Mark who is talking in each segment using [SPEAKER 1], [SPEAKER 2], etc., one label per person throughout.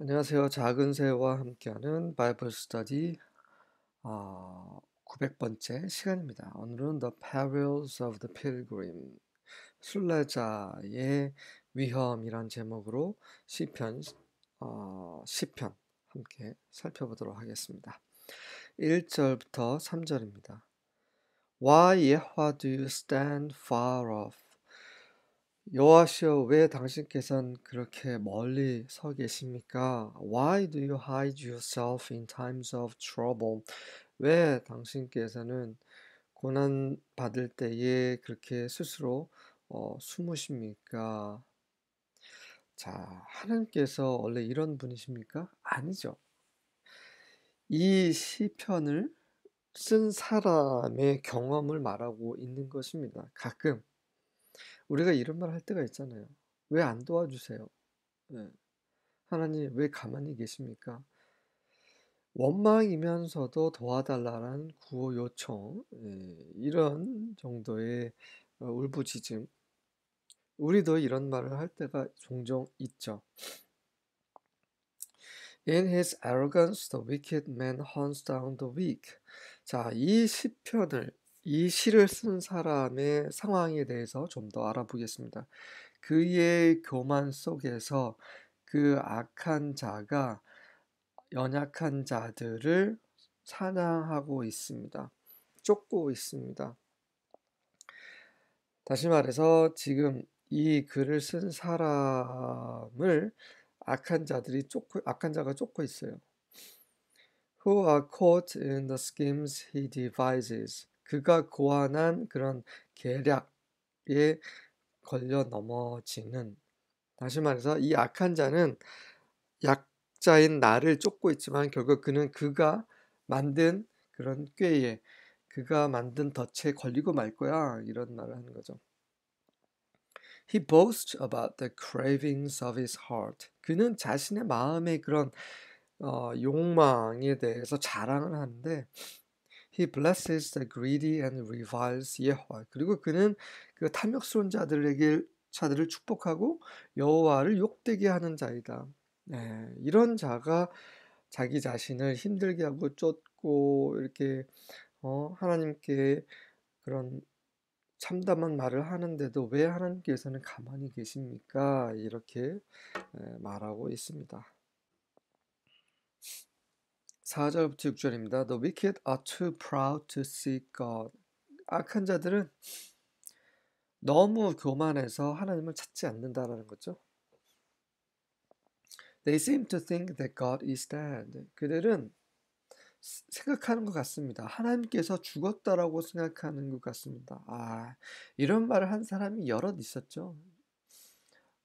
[SPEAKER 1] 안녕하세요. 작은 새와 함께하는 바이블 스터디 어, 900번째 시간입니다. 오늘은 The Perils of the Pilgrim 순례자의 위험이란 제목으로 시편 어, 시편 함께 살펴보도록 하겠습니다. 1절부터 3절입니다. Why yet do you stand far off? 여호와시여 왜 당신께서는 그렇게 멀리 서 계십니까? Why do you hide yourself in times of trouble? 왜 당신께서는 고난 받을 때에 그렇게 스스로 어, 숨으십니까? 자, 하나님께서 원래 이런 분이십니까? 아니죠. 이 시편을 쓴 사람의 경험을 말하고 있는 것입니다. 가끔 우리가 이런 말할 때가 있잖아요. 왜 안 도와주세요? 네. 하나님 왜 가만히 계십니까? 원망이면서도 도와달라는 구호 요청 네. 이런 정도의 어, 울부짖음 우리도 이런 말을 할 때가 종종 있죠. In his arrogance, the wicked man hunts down the weak. 자, 이 시편을 이 시를 쓴 사람의 상황에 대해서 좀 더 알아보겠습니다. 그의 교만 속에서 그 악한 자가 연약한 자들을 사냥하고 있습니다. 쫓고 있습니다. 다시 말해서 지금 이 글을 쓴 사람을 악한 자들이 쫓고 악한 자가 쫓고 있어요. Who are caught in the schemes he devises. 그가 고안한 그런 계략에 걸려 넘어지는 다시 말해서 이 악한 자는 약자인 나를 쫓고 있지만 결국 그는 그가 만든 그런 꾀에 그가 만든 덫에 걸리고 말 거야 이런 말을 하는 거죠. He boasts about the cravings of his heart. 그는 자신의 마음의 그런 어, 욕망에 대해서 자랑을 하는데 He blesses the greedy and reviles Yehovah. 그리고 그는 그 탐욕스러운 자들에게 자들을 축복하고 여호와를 욕되게 하는 자이다. 네, 이런 자가 자기 자신을 힘들게 하고 쫓고 이렇게 어, 하나님께 그런 참담한 말을 하는데도 왜 하나님께서는 가만히 계십니까? 이렇게 말하고 있습니다. 4절부터 6절입니다. The wicked are too proud to seek God. 악한 자들은 너무 교만해서 하나님을 찾지 않는다라는 거죠. They seem to think that God is dead. 그들은 생각하는 것 같습니다. 하나님께서 죽었다라고 생각하는 것 같습니다. 아, 이런 말을 한 사람이 여럿 있었죠.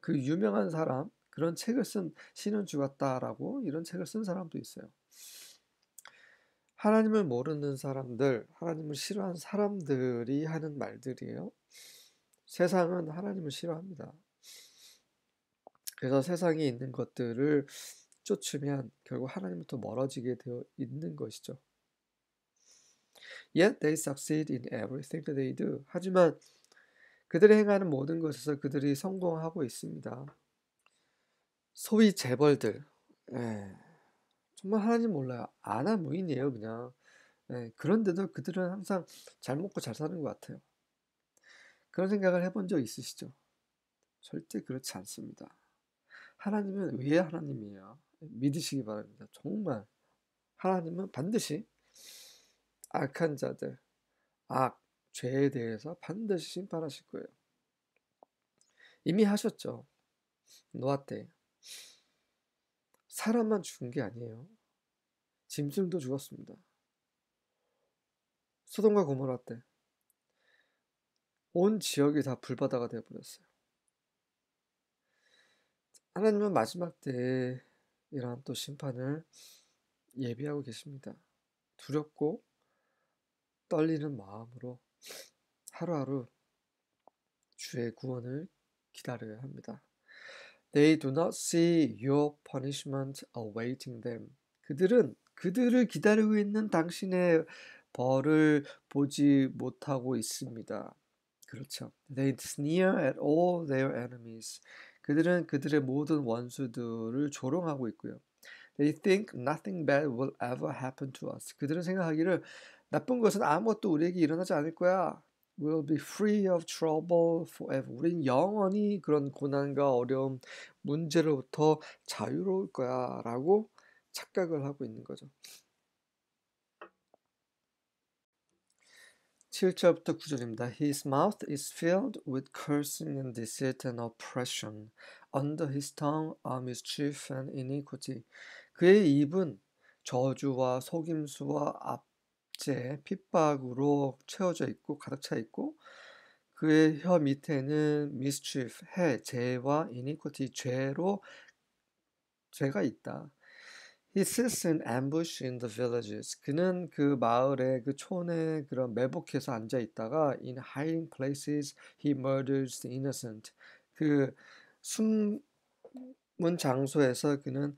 [SPEAKER 1] 그 유명한 사람, 그런 책을 쓴 신은 죽었다라고 이런 책을 쓴 사람도 있어요. 하나님을 모르는 사람들, 하나님을 싫어하는 사람들이 하는 말들이에요. 세상은 하나님을 싫어합니다. 그래서 세상에 있는 것들을 쫓으면 결국 하나님부터 멀어지게 되어 있는 것이죠. Yet they succeed in everything that they do. 하지만 그들이 행하는 모든 것에서 그들이 성공하고 있습니다. 소위 재벌들. 에. 예. 정말 하나님 몰라요. 아나무인이에요, 그냥. 네, 그런데도 그들은 항상 잘 먹고 잘 사는 것 같아요. 그런 생각을 해 본 적 있으시죠? 절대 그렇지 않습니다. 하나님은 왜 하나님이에요? 믿으시기 바랍니다. 정말 하나님은 반드시 악한 자들, 악, 죄에 대해서 반드시 심판하실 거예요. 이미 하셨죠. 노아 때 사람만 죽은 게 아니에요. 짐승도 죽었습니다. 소동과 고모라 때 온 지역이 다 불바다가 되어버렸어요. 하나님은 마지막 때에 이러한 또 심판을 예비하고 계십니다. 두렵고 떨리는 마음으로 하루하루 주의 구원을 기다려야 합니다. They do not see your punishment awaiting them. 그들은 그들을 기다리고 있는 당신의 벌을 보지 못하고 있습니다. 그렇죠. They sneer at all their enemies. 그들은 그들의 모든 원수들을 조롱하고 있고요. They think nothing bad will ever happen to us. 그들은 생각하기를 나쁜 것은 아무것도 우리에게 일어나지 않을 거야. will be free of trouble forever. 우린 영원히 그런 고난과 어려움, 문제로부터 자유로울 거야 라고 착각을 하고 있는 거죠. 7절부터 9절입니다. His mouth is filled with cursing and deceit and oppression. Under his tongue are mischief and iniquity. 그의 입은 저주와 속임수와 압 핍제, 핍박으로 채워져 있고 가득 차 있고 그의 혀 밑에는 mischief, 해, 죄와 iniquity, 죄로 죄가 있다. He sits in ambush in the villages. 그는 그 마을의 그 촌에 그런 매복해서 앉아 있다가 in hiding places he murders the innocent. 그 숨은 장소에서 그는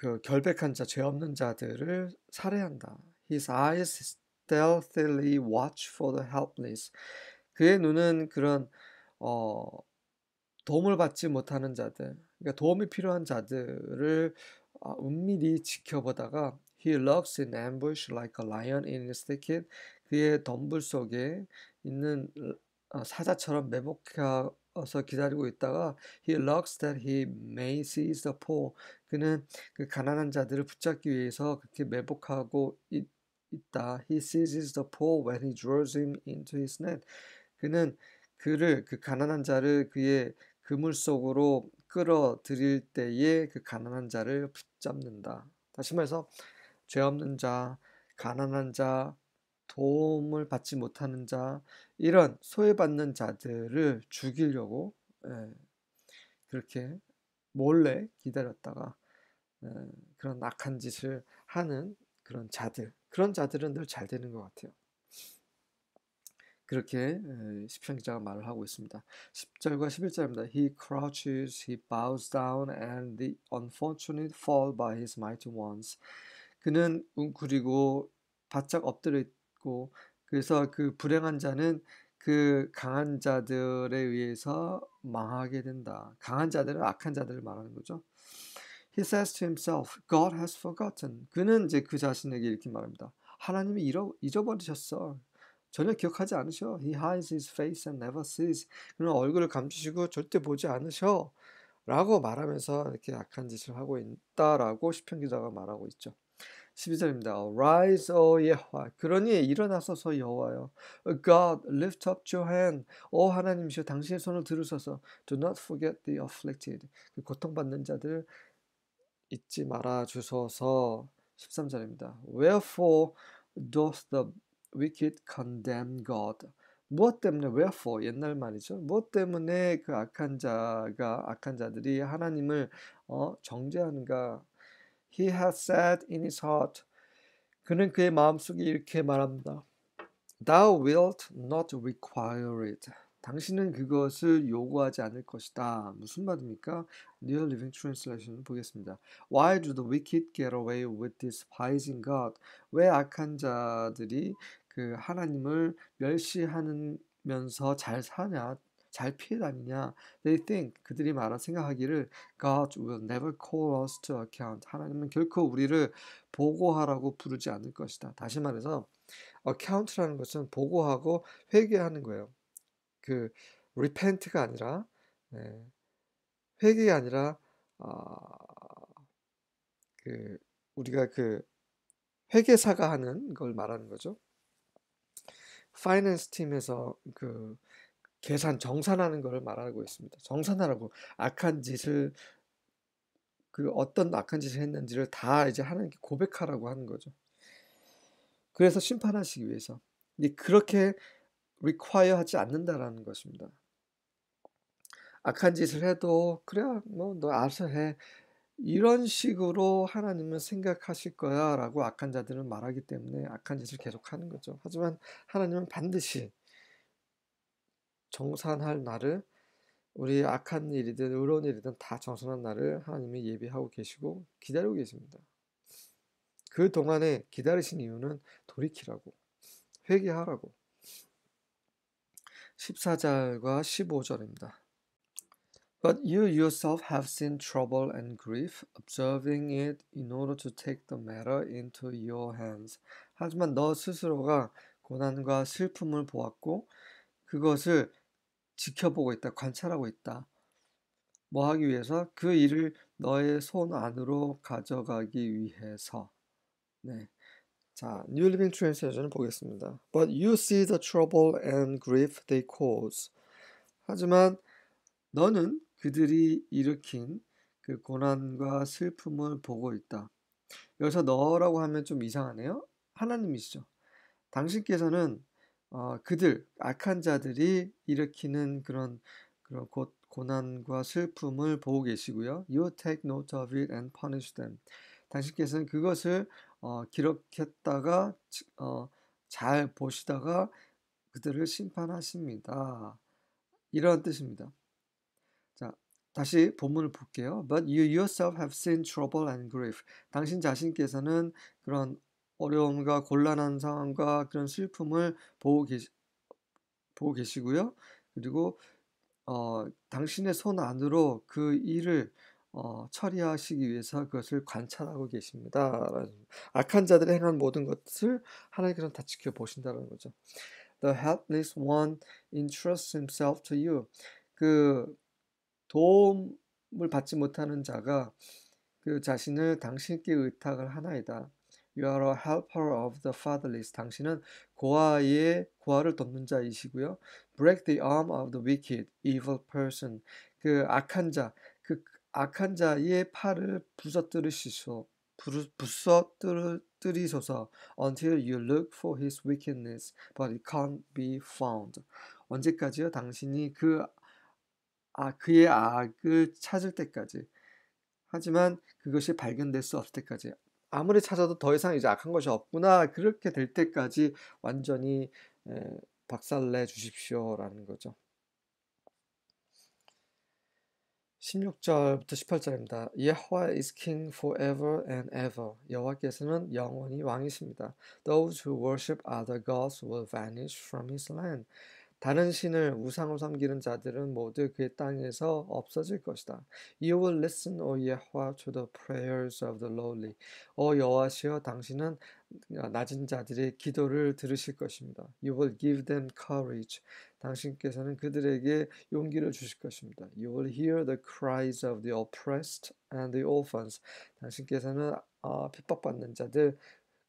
[SPEAKER 1] 그 결백한 자, 죄 없는 자들을 살해한다. His eyes stealthily watch for the helpless. 그의 눈은 그런 어, 도움을 받지 못하는 자들, 그러니까 도움이 필요한 자들을 어, 은밀히 지켜보다가 He lurks in ambush like a lion in his thicket. 그의 덤불 속에 있는 사자처럼 매복하, 어서 기다리고 있다가 he looks that he may seize the poor. 그는 그 가난한 자들을 붙잡기 위해서 그렇게 매복하고 있, 다 He seizes the poor when he draws him into his net. 그는 그를 그 가난한 자를 그의 그물 속으로 끌어들일 때에 그 가난한 자를 붙잡는다. 다시 말해서 죄 없는 자, 가난한 자, 도움을 받지 못하는 자, 이런 소외받는 자들을 죽이려고 예, 그렇게 몰래 기다렸다가 예, 그런 악한 짓을 하는 그런 자들, 그런 자들은 늘 잘 되는 것 같아요. 그렇게 예, 시편 기자가 말을 하고 있습니다. 10절과 11절입니다. He crouches, he bows down, and the unfortunate fall by his mighty ones. 그는 웅크리고 바짝 엎드려 있고 그래서 그 불행한 자는 그 강한 자들에 의해서 망하게 된다. 강한 자들은 악한 자들을 말하는 거죠. He says to himself, God has forgotten. 그는 이제 그 자신에게 이렇게 말합니다. 하나님이 잃어, 잊어버리셨어. 전혀 기억하지 않으셔. He hides his face and never sees. 그는 얼굴을 감추시고 절대 보지 않으셔. 라고 말하면서 이렇게 악한 짓을 하고 있다라고 시편 기자가 말하고 있죠. 12절입니다. Rise, O 예호와. 그러니 일어나서서 여호와여. God, lift up your hand. 오 하나님이여 당신의 손을 들으소서. Do not forget the afflicted. 그 고통받는 자들 잊지 말아 주소서. 13절입니다. Wherefore doth the wicked condemn God? 무엇 때문에 wherefore 옛날 말이죠. 무엇 때문에 그 악한 자가 악한 자들이 하나님을 어, 정죄하는가? He h a s said in his heart. 그는 그의 마음속에 이렇게 말합니다. Thou wilt not require it. 당신은 그것을 요구하지 않을 것이다. 무슨 말입니까? New Living Translation 보겠습니다. Why do the wicked get away with despising God? 왜 악한 자들이 그 하나님을 멸시하면서 잘 사냐? 잘 피해 다니냐? They think 그들이 말하 생각하기를 God will never call us to account. 하나님은 결코 우리를 보고하라고 부르지 않을 것이다. 다시 말해서 account라는 것은 보고하고 회개하는 거예요. 그 repent가 아니라 네, 회개가 아니라 어, 그 우리가 그 회계사가 하는 걸 말하는 거죠. 파이낸스 팀에서 그 계산 정산하는 것을 말하고 있습니다. 정산하라고 악한 짓을 그 어떤 악한 짓을 했는지를 다 이제 하나님께 고백하라고 하는 거죠. 그래서 심판하시기 위해서 그렇게 require 하지 않는다라는 것입니다. 악한 짓을 해도 그래 뭐너 알아서 해 이런 식으로 하나님은 생각하실 거야라고 악한 자들은 말하기 때문에 악한 짓을 계속하는 거죠. 하지만 하나님은 반드시 정산할 날을 우리 악한 일이든 의로운 일이든 다정산할 날을 하나님이 예비하고 계시고 기다리고 계십니다. 그 동안에 기다리신 이유는 돌이키라고 회개하라고 14절과 15절입니다. But you yourself have seen trouble and grief, observing it in order to take the matter into your hands. 하지만 너 스스로가 고난과 슬픔을 보았고 그것을 지켜보고 있다, 관찰하고 있다. 뭐 하기 위해서 그 일을 너의 손 안으로 가져가기 위해서. 네. 자, New Living t r a n s l a t i o n 보겠습니다. But you see the trouble and grief they cause. 하지만 너는 그들이 일으킨 그 고난과 슬픔을 보고 있다. 여기서 너라고 하면 좀 이상하네요. 하나님이시죠. 당신께서는 어, 그들 악한 자들이 일으키는 그런 그런 곧 고난과 슬픔을 보고 계시고요. You take note of it and punish them. 당신께서는 그것을 어, 기록했다가 어, 잘 보시다가 그들을 심판하십니다. 이런 뜻입니다. 자, 다시 본문을 볼게요. But you yourself have seen trouble and grief. 당신 자신께서는 그런 어려움과 곤란한 상황과 그런 슬픔을 보고, 계시, 보고 계시고요. 그리고 어, 당신의 손 안으로 그 일을 어, 처리하시기 위해서 그것을 관찰하고 계십니다. 악한 자들의 행한 모든 것을 하나님께서다 지켜보신다는 거죠. The helpless one entrusts himself to you. 그 도움을 받지 못하는 자가 그 자신을 당신께 의탁을 하나이다. You are a helper of the fatherless. 당신은 고아의 고아를 돕는 자이시고요. Break the arm of the wicked, evil person. 그 악한 자, 그 악한 자의 팔을 부서뜨리시소. 부서뜨리소서 until you look for his wickedness but it can't be found 언제까지요? 당신이 그 아, 그의 악을 찾을 때까지 하지만 그것이 발견될 수 없을 때까지 아무리 찾아도 더 이상 이제 악한 것이 없구나 그렇게 될 때까지 완전히 박살내 주십시오라는 거죠. 16절부터 18절입니다. Yahweh is king forever and ever. 여호와께서는 영원히 왕이십니다. Those who worship other gods will vanish from his land. 다른 신을 우상으로 삼기는 자들은 모두 그의 땅에서 없어질 것이다. You will listen, O Yahweh, to the prayers of the lowly. 어 여호와시여, 당신은 낮은 자들의 기도를 들으실 것입니다. You will give them courage. 당신께서는 그들에게 용기를 주실 것입니다. You will hear the cries of the oppressed and the orphans. 당신께서는 어, 핍박받는 자들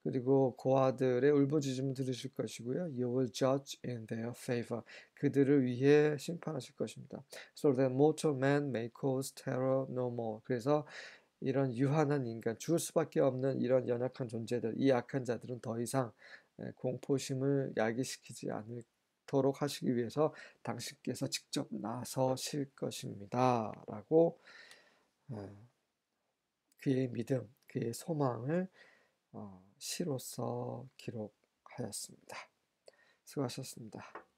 [SPEAKER 1] 그리고 고아들의 그 울부짖음 들으실 것이고요. You will judge in their favor. 그들을 위해 심판하실 것입니다. So that mortal man may cause terror no more. 그래서 이런 유한한 인간, 죽을 수밖에 없는 이런 연약한 존재들, 이 약한 자들은 더 이상 예, 공포심을 야기시키지 않도록 하시기 위해서 당신께서 직접 나서실 것입니다. 라고 예, 그의 믿음, 그의 소망을 어, 시로서 기록하였습니다. 수고하셨습니다.